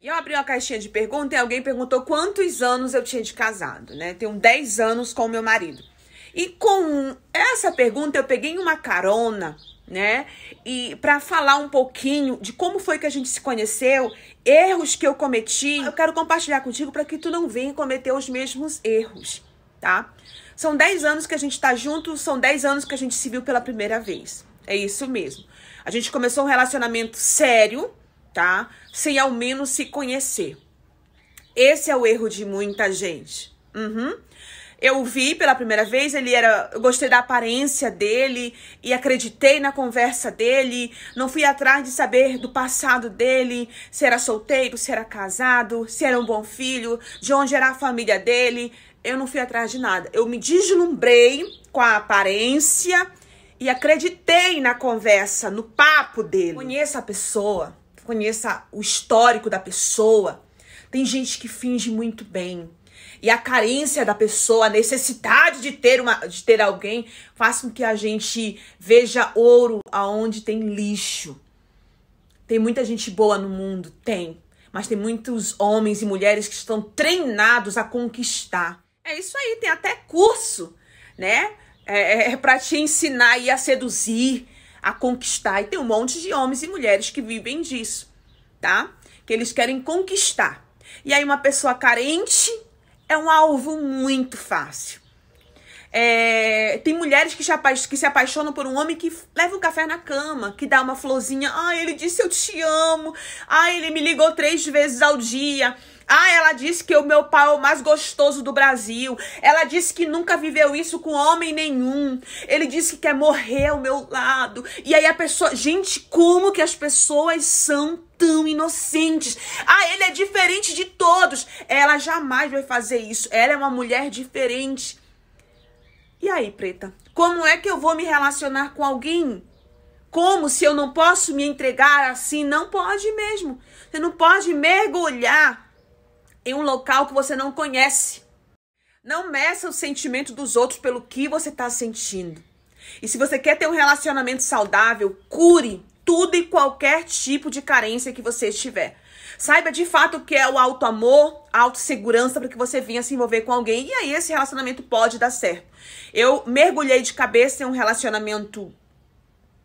E eu abri uma caixinha de pergunta e alguém perguntou quantos anos eu tinha de casado, né? Tenho 10 anos com o meu marido. E com essa pergunta eu peguei uma carona, né? E para falar um pouquinho de como foi que a gente se conheceu, erros que eu cometi, eu quero compartilhar contigo para que tu não venha cometer os mesmos erros, tá? São 10 anos que a gente tá junto, são 10 anos que a gente se viu pela primeira vez. É isso mesmo. A gente começou um relacionamento sério, Tá? Sem ao menos se conhecer. Esse é o erro de muita gente. Uhum. Eu vi pela primeira vez, ele era. Eu gostei da aparência dele e acreditei na conversa dele. Não fui atrás de saber do passado dele, se era solteiro, se era casado, se era um bom filho, de onde era a família dele. Eu não fui atrás de nada. Eu me deslumbrei com a aparência e acreditei na conversa, no papo dele. Conheça a pessoa conheça o histórico da pessoa. Tem gente que finge muito bem. E a carência da pessoa, a necessidade de ter, uma, de ter alguém, faz com que a gente veja ouro aonde tem lixo. Tem muita gente boa no mundo, tem. Mas tem muitos homens e mulheres que estão treinados a conquistar. É isso aí, tem até curso, né? É, é, é para te ensinar e a seduzir a conquistar. E tem um monte de homens e mulheres que vivem disso, tá? Que eles querem conquistar. E aí, uma pessoa carente é um alvo muito fácil. É, tem mulheres que se, que se apaixonam por um homem que leva um café na cama, que dá uma florzinha. Ah, ele disse eu te amo. Ah, ele me ligou três vezes ao dia. Ah, ela disse que o meu pai é o mais gostoso do Brasil. Ela disse que nunca viveu isso com homem nenhum. Ele disse que quer morrer ao meu lado. E aí a pessoa. Gente, como que as pessoas são tão inocentes. Ah, ele é diferente de todos. Ela jamais vai fazer isso. Ela é uma mulher diferente. E aí, preta? Como é que eu vou me relacionar com alguém? Como se eu não posso me entregar assim? Não pode mesmo. Você não pode mergulhar em um local que você não conhece. Não meça o sentimento dos outros pelo que você está sentindo. E se você quer ter um relacionamento saudável, cure tudo e qualquer tipo de carência que você tiver. Saiba de fato o que é o alto amor, a autossegurança para que você venha se envolver com alguém e aí esse relacionamento pode dar certo. Eu mergulhei de cabeça em um relacionamento,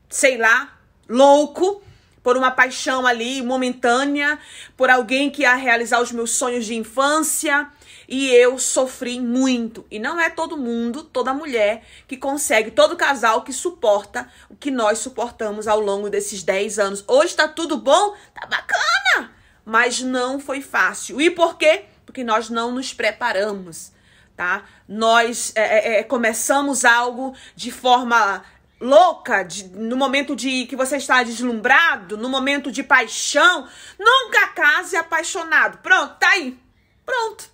sei lá, louco, por uma paixão ali momentânea, por alguém que ia realizar os meus sonhos de infância. E eu sofri muito. E não é todo mundo, toda mulher que consegue, todo casal que suporta o que nós suportamos ao longo desses 10 anos. Hoje tá tudo bom, tá bacana, mas não foi fácil. E por quê? Porque nós não nos preparamos tá? Nós é, é, é começamos algo de forma louca, de, no momento de que você está deslumbrado, no momento de paixão, nunca case apaixonado. Pronto, tá aí. Pronto.